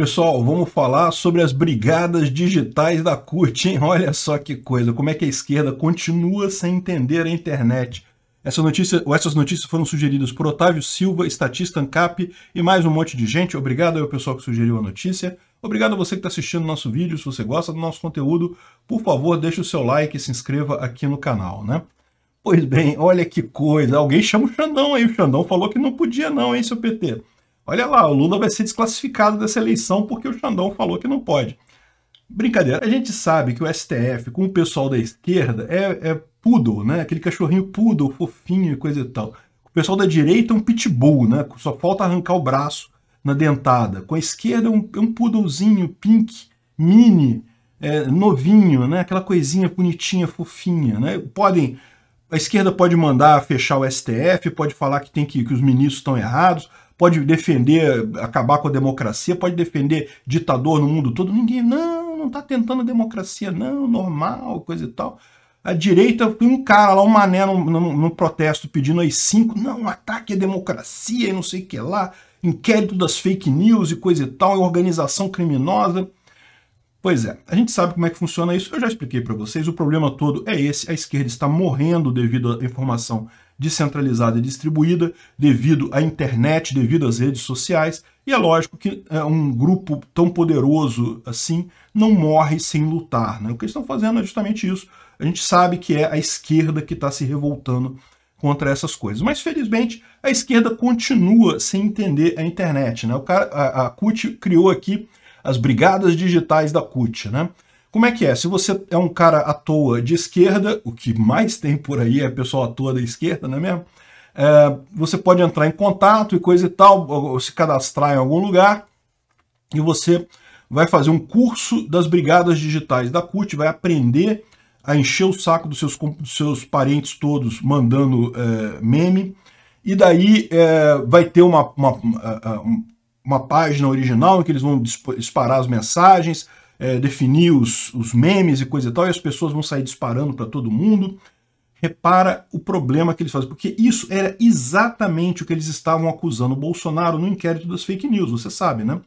Pessoal, vamos falar sobre as brigadas digitais da CUT, hein? Olha só que coisa, como é que a esquerda continua sem entender a internet. Essa notícia, essas notícias foram sugeridas por Otávio Silva, estatista ANCAP e mais um monte de gente. Obrigado ao pessoal que sugeriu a notícia. Obrigado a você que está assistindo nosso vídeo. Se você gosta do nosso conteúdo, por favor, deixe o seu like e se inscreva aqui no canal, né? Pois bem, olha que coisa. Alguém chama o Xandão aí. O Xandão falou que não podia não, hein, seu PT? Olha lá, o Lula vai ser desclassificado dessa eleição porque o Xandão falou que não pode. Brincadeira, a gente sabe que o STF, com o pessoal da esquerda, é, é poodle, né? Aquele cachorrinho poodle, fofinho e coisa e tal. O pessoal da direita é um pitbull, né? Só falta arrancar o braço na dentada. Com a esquerda é um, é um poodlezinho pink, mini, é, novinho, né? Aquela coisinha bonitinha, fofinha, né? Podem a esquerda pode mandar fechar o STF, pode falar que tem que, que os ministros estão errados, pode defender acabar com a democracia, pode defender ditador no mundo todo. Ninguém, não, não está tentando democracia, não, normal, coisa e tal. A direita, um cara lá, um mané num, protesto pedindo aí cinco, não, ataque à democracia e não sei o que lá, inquérito das fake news e coisa e tal, e organização criminosa. Pois é, a gente sabe como é que funciona isso, eu já expliquei para vocês, o problema todo é esse, a esquerda está morrendo devido à informação descentralizada e distribuída, devido à internet, devido às redes sociais, e é lógico que é, um grupo tão poderoso assim não morre sem lutar. Né? O que eles estão fazendo é justamente isso. A gente sabe que é a esquerda que está se revoltando contra essas coisas. Mas, felizmente, a esquerda continua sem entender a internet. Né? O cara, a, a CUT criou aqui as brigadas digitais da CUT. Né? Como é que é? Se você é um cara à toa de esquerda, o que mais tem por aí é pessoal à toa da esquerda, não é mesmo? É, você pode entrar em contato e coisa e tal, ou se cadastrar em algum lugar, e você vai fazer um curso das brigadas digitais da CUT, vai aprender a encher o saco dos seus, dos seus parentes todos mandando é, meme, e daí é, vai ter uma, uma, uma, página original em que eles vão disparar as mensagens, é, definir os, os memes e coisa e tal, e as pessoas vão sair disparando para todo mundo. Repara o problema que eles fazem, porque isso era exatamente o que eles estavam acusando o Bolsonaro no inquérito das fake news, você sabe, né?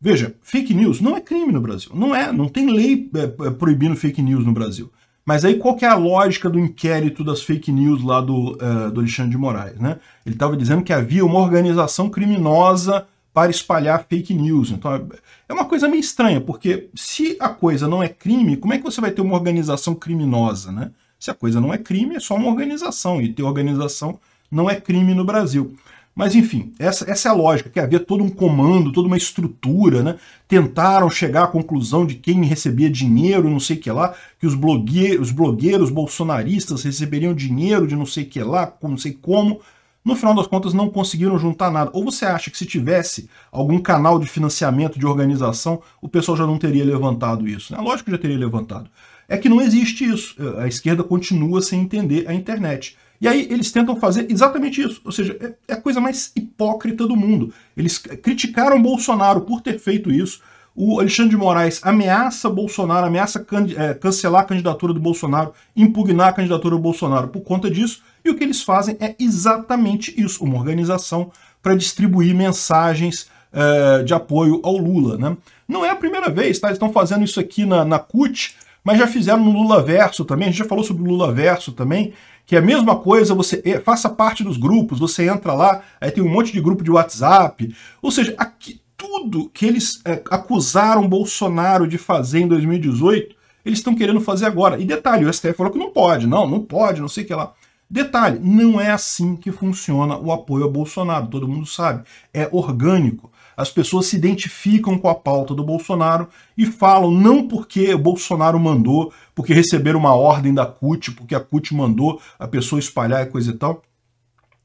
Veja, fake news não é crime no Brasil, não é, não tem lei é, é, proibindo fake news no Brasil. Mas aí qual que é a lógica do inquérito das fake news lá do, é, do Alexandre de Moraes? Né? Ele estava dizendo que havia uma organização criminosa para espalhar fake news. Então é uma coisa meio estranha, porque se a coisa não é crime, como é que você vai ter uma organização criminosa, né? Se a coisa não é crime, é só uma organização, e ter organização não é crime no Brasil. Mas enfim, essa, essa é a lógica, que é havia todo um comando, toda uma estrutura, né? Tentaram chegar à conclusão de quem recebia dinheiro, não sei o que lá, que os blogueiros, os blogueiros bolsonaristas receberiam dinheiro de não sei o que lá, não sei como no final das contas não conseguiram juntar nada. Ou você acha que se tivesse algum canal de financiamento, de organização, o pessoal já não teria levantado isso? Né? Lógico que já teria levantado. É que não existe isso. É, a esquerda continua sem entender a internet. E aí eles tentam fazer exatamente isso, ou seja, é, é a coisa mais hipócrita do mundo. Eles criticaram Bolsonaro por ter feito isso, o Alexandre de Moraes ameaça Bolsonaro, ameaça can é, cancelar a candidatura do Bolsonaro, impugnar a candidatura do Bolsonaro por conta disso. E o que eles fazem é exatamente isso: uma organização para distribuir mensagens é, de apoio ao Lula. Né? Não é a primeira vez, tá? Eles estão fazendo isso aqui na, na CUT, mas já fizeram no Lula Verso também, a gente já falou sobre o Lula Verso também, que é a mesma coisa, você é, faça parte dos grupos, você entra lá, aí tem um monte de grupo de WhatsApp. Ou seja, aqui, tudo que eles é, acusaram Bolsonaro de fazer em 2018, eles estão querendo fazer agora. E detalhe, o STF falou que não pode, não, não pode, não sei o que lá. Detalhe, não é assim que funciona o apoio a Bolsonaro, todo mundo sabe. É orgânico. As pessoas se identificam com a pauta do Bolsonaro e falam não porque o Bolsonaro mandou, porque receberam uma ordem da CUT, porque a CUT mandou a pessoa espalhar e coisa e tal.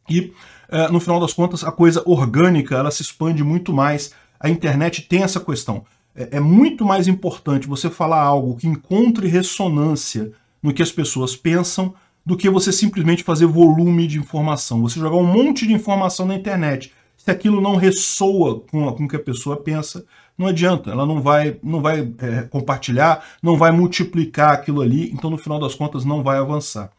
E, é, no final das contas, a coisa orgânica ela se expande muito mais a internet tem essa questão. É, é muito mais importante você falar algo que encontre ressonância no que as pessoas pensam do que você simplesmente fazer volume de informação. Você jogar um monte de informação na internet. Se aquilo não ressoa com, com o que a pessoa pensa, não adianta. Ela não vai, não vai é, compartilhar, não vai multiplicar aquilo ali, então no final das contas não vai avançar.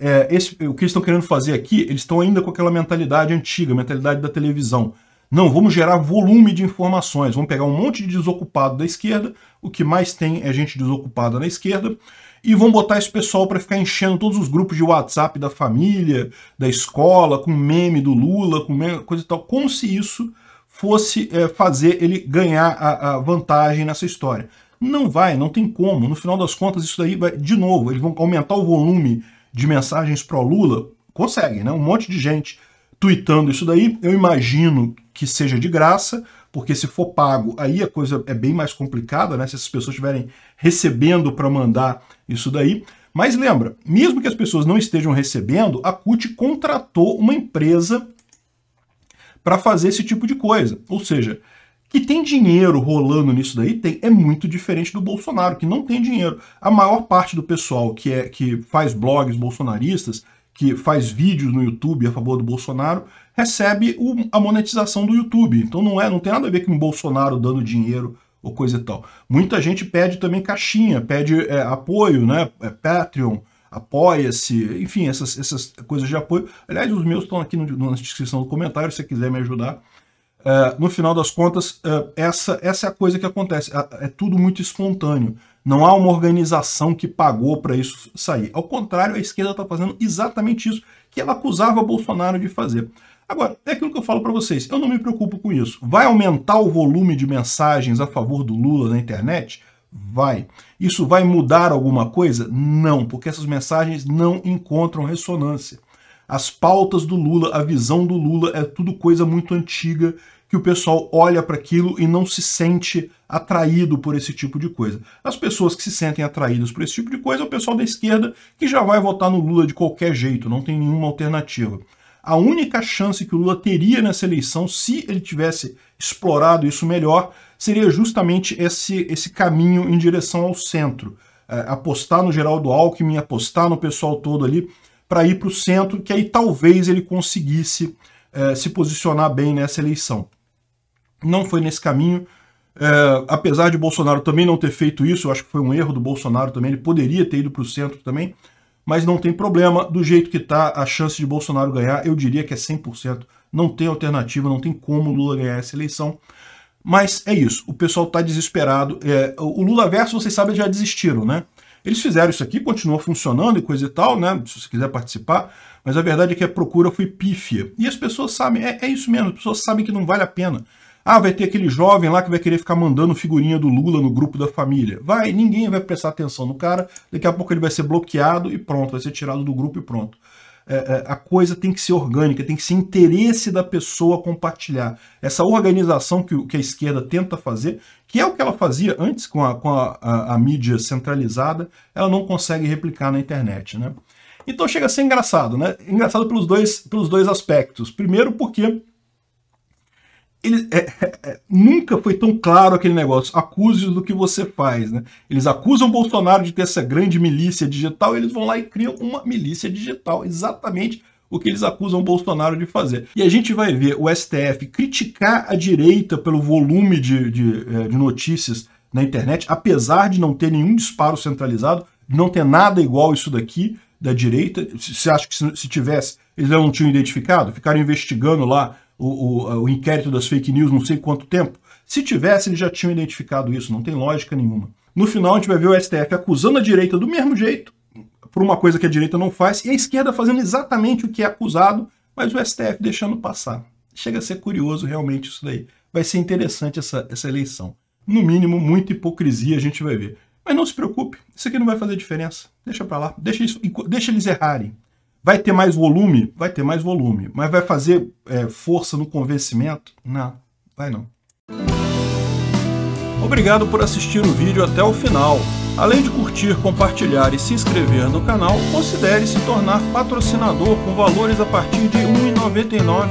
É, esse, o que eles estão querendo fazer aqui, eles estão ainda com aquela mentalidade antiga, mentalidade da televisão. Não, vamos gerar volume de informações, vamos pegar um monte de desocupado da esquerda, o que mais tem é gente desocupada na esquerda, e vão botar esse pessoal para ficar enchendo todos os grupos de WhatsApp da família, da escola, com meme do Lula, com meme, coisa e tal, como se isso fosse é, fazer ele ganhar a, a, vantagem nessa história. Não vai, não tem como. No final das contas, isso daí vai, de novo, eles vão aumentar o volume de mensagens pro Lula? Conseguem, né? Um monte de gente tweetando isso daí. Eu imagino que seja de graça, porque se for pago, aí a coisa é bem mais complicada, né? Se essas pessoas estiverem recebendo para mandar isso daí. Mas lembra, mesmo que as pessoas não estejam recebendo, a CUT contratou uma empresa para fazer esse tipo de coisa. Ou seja, que tem dinheiro rolando nisso daí tem, é muito diferente do Bolsonaro, que não tem dinheiro. A maior parte do pessoal que, é, que faz blogs bolsonaristas que faz vídeos no YouTube a favor do Bolsonaro, recebe o, a monetização do YouTube. Então não, é, não tem nada a ver com o Bolsonaro dando dinheiro ou coisa e tal. Muita gente pede também caixinha, pede é, apoio, né? É, Patreon, apoia-se, enfim, essas, essas coisas de apoio. Aliás, os meus estão aqui no, na descrição do comentário, se você quiser me ajudar. É, no final das contas, é, essa, essa é a coisa que acontece. É, é tudo muito espontâneo. Não há uma organização que pagou para isso sair. Ao contrário, a esquerda está fazendo exatamente isso que ela acusava Bolsonaro de fazer. Agora, é aquilo que eu falo para vocês, eu não me preocupo com isso. Vai aumentar o volume de mensagens a favor do Lula na internet? Vai. Isso vai mudar alguma coisa? Não, porque essas mensagens não encontram ressonância. As pautas do Lula, a visão do Lula é tudo coisa muito antiga que o pessoal olha para aquilo e não se sente atraído por esse tipo de coisa. As pessoas que se sentem atraídas por esse tipo de coisa é o pessoal da esquerda que já vai votar no Lula de qualquer jeito, não tem nenhuma alternativa. A única chance que o Lula teria nessa eleição, se ele tivesse explorado isso melhor, seria justamente esse, esse caminho em direção ao centro. É, apostar no Geraldo Alckmin, apostar no pessoal todo ali, para ir para o centro, que aí talvez ele conseguisse é, se posicionar bem nessa eleição não foi nesse caminho. É, apesar de Bolsonaro também não ter feito isso, eu acho que foi um erro do Bolsonaro também, ele poderia ter ido para o centro também, mas não tem problema, do jeito que está, a chance de Bolsonaro ganhar, eu diria que é 100%, não tem alternativa, não tem como o Lula ganhar essa eleição, mas é isso, o pessoal está desesperado, é, o Lula verso, vocês sabem, já desistiram, né? Eles fizeram isso aqui, continua funcionando e coisa e tal, né? Se você quiser participar, mas a verdade é que a procura foi pífia. E as pessoas sabem, é, é isso mesmo, as pessoas sabem que não vale a pena. Ah, vai ter aquele jovem lá que vai querer ficar mandando figurinha do Lula no grupo da família. Vai, ninguém vai prestar atenção no cara, daqui a pouco ele vai ser bloqueado e pronto, vai ser tirado do grupo e pronto. É, é a coisa tem que ser orgânica, tem que ser interesse da pessoa compartilhar. Essa organização que, que a esquerda tenta fazer, que é o que ela fazia antes com, a, com a, a, a mídia centralizada, ela não consegue replicar na internet, né? Então chega a ser engraçado, né? Engraçado pelos dois, pelos dois aspectos. Primeiro, porque ele, é, é, é, nunca foi tão claro aquele negócio. Acuse do que você faz, né? Eles acusam Bolsonaro de ter essa grande milícia digital, eles vão lá e criam uma milícia digital, exatamente o que eles acusam Bolsonaro de fazer. E a gente vai ver o STF criticar a direita pelo volume de, de, é, de notícias na internet, apesar de não ter nenhum disparo centralizado, de não ter nada igual isso daqui da direita. Você acha que se, se tivesse, eles não tinham identificado? Ficaram investigando lá o, o, o inquérito das fake news não sei quanto tempo. Se tivesse, eles já tinham identificado isso, não tem lógica nenhuma. No final, a gente vai ver o STF acusando a direita do mesmo jeito, por uma coisa que a direita não faz, e a esquerda fazendo exatamente o que é acusado, mas o STF deixando passar. Chega a ser curioso realmente isso daí. Vai ser interessante essa, essa eleição. No mínimo, muita hipocrisia a gente vai ver. Mas não se preocupe, isso aqui não vai fazer diferença. Deixa para lá, deixa, isso, deixa eles errarem. Vai ter mais volume? Vai ter mais volume. Mas vai fazer é, força no convencimento? Não, vai não. Obrigado por assistir o vídeo até o final. Além de curtir, compartilhar e se inscrever no canal, considere se tornar patrocinador com valores a partir de R$ 1,99